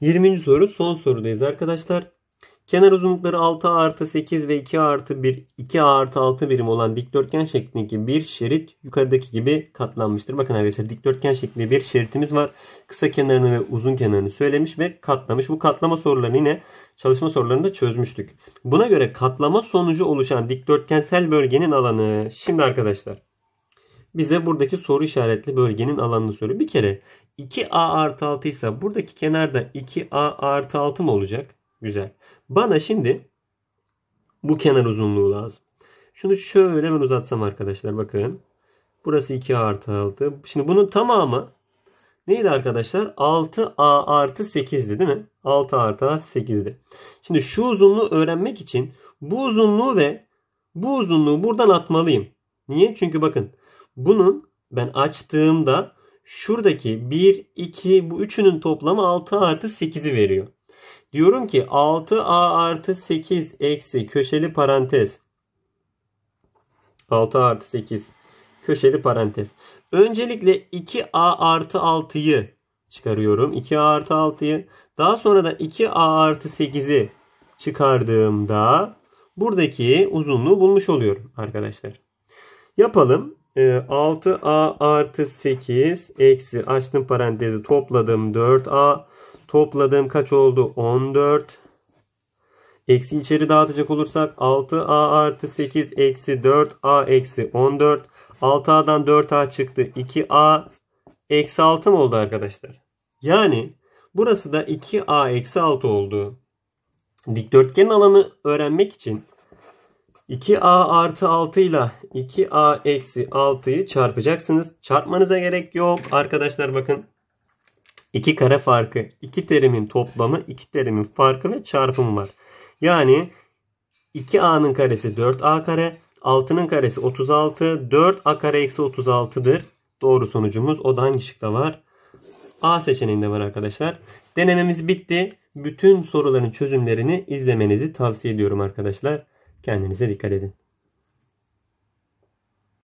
20. soru son sorudayız arkadaşlar. Kenar uzunlukları 6 artı 8 ve 2 artı 1, 2 artı 6 birim olan dikdörtgen şeklindeki bir şerit yukarıdaki gibi katlanmıştır. Bakın arkadaşlar dikdörtgen şeklinde bir şeritimiz var. Kısa kenarını ve uzun kenarını söylemiş ve katlamış. Bu katlama sorularını yine çalışma sorularında çözmüştük. Buna göre katlama sonucu oluşan dikdörtgensel bölgenin alanı. Şimdi arkadaşlar bize buradaki soru işaretli bölgenin alanını söylüyor. Bir kere 2a artı 6 ise buradaki kenarda 2a artı 6 mı olacak? Güzel. Bana şimdi bu kenar uzunluğu lazım. Şunu şöyle ben uzatsam arkadaşlar bakın. Burası 2 a artı 6. Şimdi bunun tamamı neydi arkadaşlar? 6a artı 8'di değil mi? 6 artı 8'di. Şimdi şu uzunluğu öğrenmek için bu uzunluğu ve bu uzunluğu buradan atmalıyım. Niye? Çünkü bakın bunun ben açtığımda şuradaki 1, 2 bu üçünün toplamı 6 artı 8'i veriyor. Diyorum ki 6a artı 8 eksi köşeli parantez. 6 artı 8 köşeli parantez. Öncelikle 2a artı 6'yı çıkarıyorum. 2a artı 6'yı. Daha sonra da 2a artı 8'i çıkardığımda buradaki uzunluğu bulmuş oluyorum arkadaşlar. Yapalım. 6a ee, artı 8 eksi açtım parantezi topladım 4a topladığım kaç oldu 14 eksi içeri dağıtacak olursak 6a artı 8 eksi 4a eksi 14 6a'dan 4a çıktı 2a eksi 6 mı oldu arkadaşlar yani burası da 2a eksi 6 oldu dikdörtgenin alanı öğrenmek için 2a artı 6 ile 2a eksi 6'yı çarpacaksınız. Çarpmanıza gerek yok. Arkadaşlar bakın 2 kare farkı, 2 terimin toplamı, 2 terimin farkı ve çarpımı var. Yani 2a'nın karesi 4a kare, 6'nın karesi 36, 4a kare eksi 36'dır. Doğru sonucumuz o da hangi şıkta var? A seçeneğinde var arkadaşlar. Denememiz bitti. Bütün soruların çözümlerini izlemenizi tavsiye ediyorum arkadaşlar. Kendinize dikkat edin.